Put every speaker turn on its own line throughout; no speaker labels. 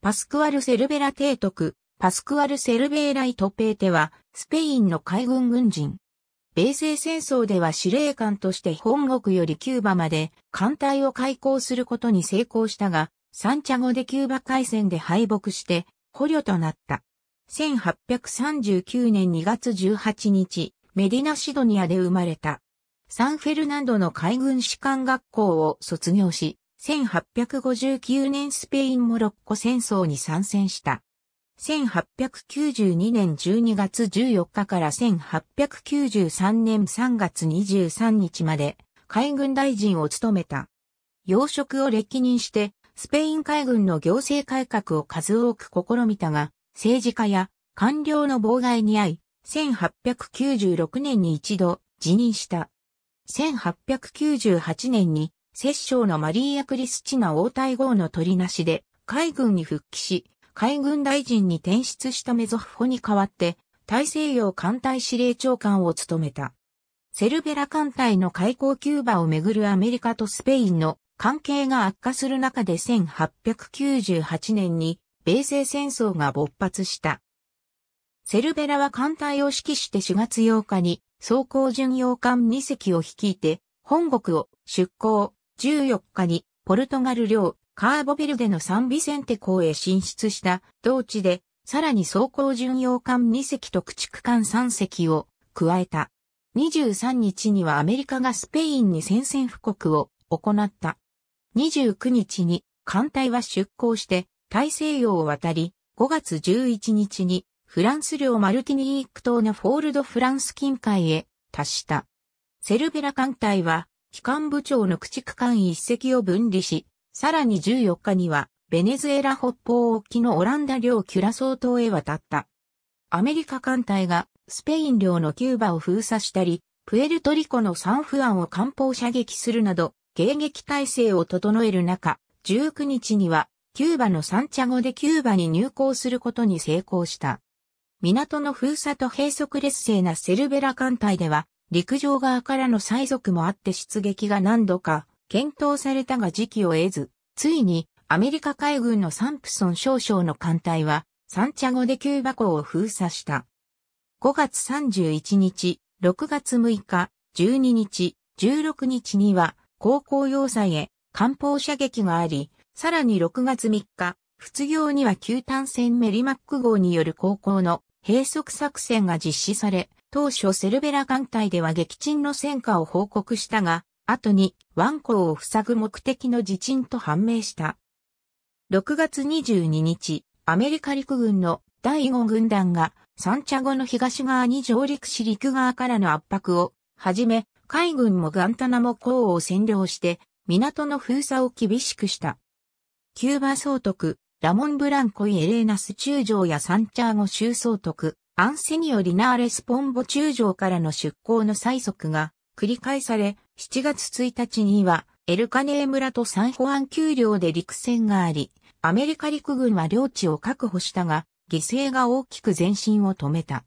パスクアル・セルベラ提督、パスクアル・セルベーライト・ペーテは、スペインの海軍軍人。米西戦争では司令官として本国よりキューバまで艦隊を開港することに成功したが、サンチャゴでキューバ海戦で敗北して捕虜となった。1839年2月18日、メディナシドニアで生まれた。サンフェルナンドの海軍士官学校を卒業し、1859年スペイン・モロッコ戦争に参戦した。1892年12月14日から1893年3月23日まで海軍大臣を務めた。要職を歴任して、スペイン海軍の行政改革を数多く試みたが、政治家や官僚の妨害に遭い、1896年に一度辞任した。1898年に摂政のマリーア・クリスチナ王太后の取りなしで、海軍に復帰し、海軍大臣に転出したメゾフホに代わって、大西洋艦隊司令長官を務めた。セルベラ艦隊の海港キューバをめぐるアメリカとスペインの関係が悪化する中で1898年に米西戦争が勃発した。セルベラは艦隊を指揮して4月8日に装甲巡洋艦2隻を率いて本国を出港、14日にポルトガル領カーボベルデのサンビセンテ港へ進出した同地で、さらに装甲巡洋艦2隻と駆逐艦3隻を加えた。23日にはアメリカがスペインに宣戦布告を行った。29日に艦隊は出港して大西洋を渡り、5月11日にフランス領マルティニーク島のフォールドフランス近海へ達した。セルベラ艦隊は機関部長の駆逐艦一隻を分離し、さらに14日には、ベネズエラ北方沖のオランダ領キュラソー島へ渡った。アメリカ艦隊がスペイン領のキューバを封鎖したり、プエルトリコのサンフアンを艦砲射撃するなど、迎撃体制を整える中、19日には、キューバのサンチャゴでキューバに入港することに成功した。港の封鎖と閉塞劣勢なセルベラ艦隊では、陸上側からの催促もあって出撃が何度か検討されたが時期を得ず、ついにアメリカ海軍のサンプソン少将の艦隊はサンチャゴでキューバ港を封鎖した。5月31日、6月6日、12日、16日には高校要塞へ艦砲射撃があり、さらに6月3日、仏業には旧単線メリマック号による高校の閉塞作戦が実施され、当初セルベラ艦隊では撃沈の戦果を報告したが、後に湾ウを塞ぐ目的の自沈と判明した。6月22日、アメリカ陸軍の第5軍団がサンチャゴの東側に上陸し陸側からの圧迫をはじめ、海軍もガンタナコ港を占領して、港の封鎖を厳しくした。キューバ総督、ラモン・ブランコイ・エレーナス中将やサンチャーゴ州総督、アンセニオ・リナーレス・ポンボ中将からの出港の催促が繰り返され、7月1日にはエルカネー村とサンホアン丘陵で陸戦があり、アメリカ陸軍は領地を確保したが、犠牲が大きく前進を止めた。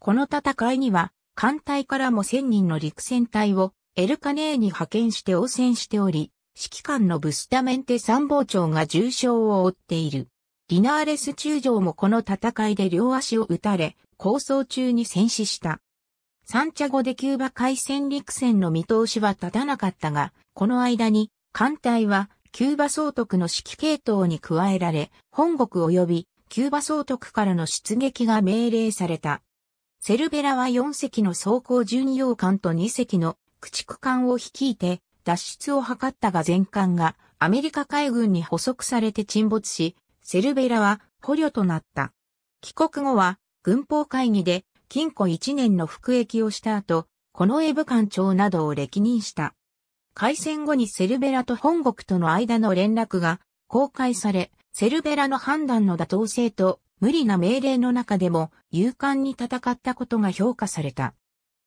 この戦いには、艦隊からも1000人の陸戦隊をエルカネーに派遣して応戦しており、指揮官のブスタメンテ参謀長が重傷を負っている。リナーレス中将もこの戦いで両足を撃たれ、構想中に戦死した。サンチャゴでキューバ海戦陸戦の見通しは立たなかったが、この間に艦隊はキューバ総督の指揮系統に加えられ、本国及びキューバ総督からの出撃が命令された。セルベラは4隻の装甲巡洋艦と2隻の駆逐艦を率いて脱出を図ったが全艦がアメリカ海軍に捕捉されて沈没し、セルベラは捕虜となった。帰国後は軍法会議で禁錮1年の服役をした後、この江部官長などを歴任した。開戦後にセルベラと本国との間の連絡が公開され、セルベラの判断の妥当性と無理な命令の中でも勇敢に戦ったことが評価された。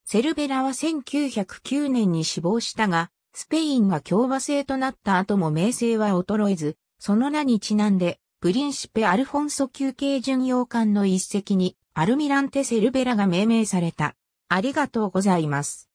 セルベラは1909年に死亡したが、スペインが共和制となった後も名声は衰えず、その名にちなんでプリンシペ・アルフォンソ休憩巡洋艦の一隻に、アルミランテ・セルベラが命名された。ありがとうございます。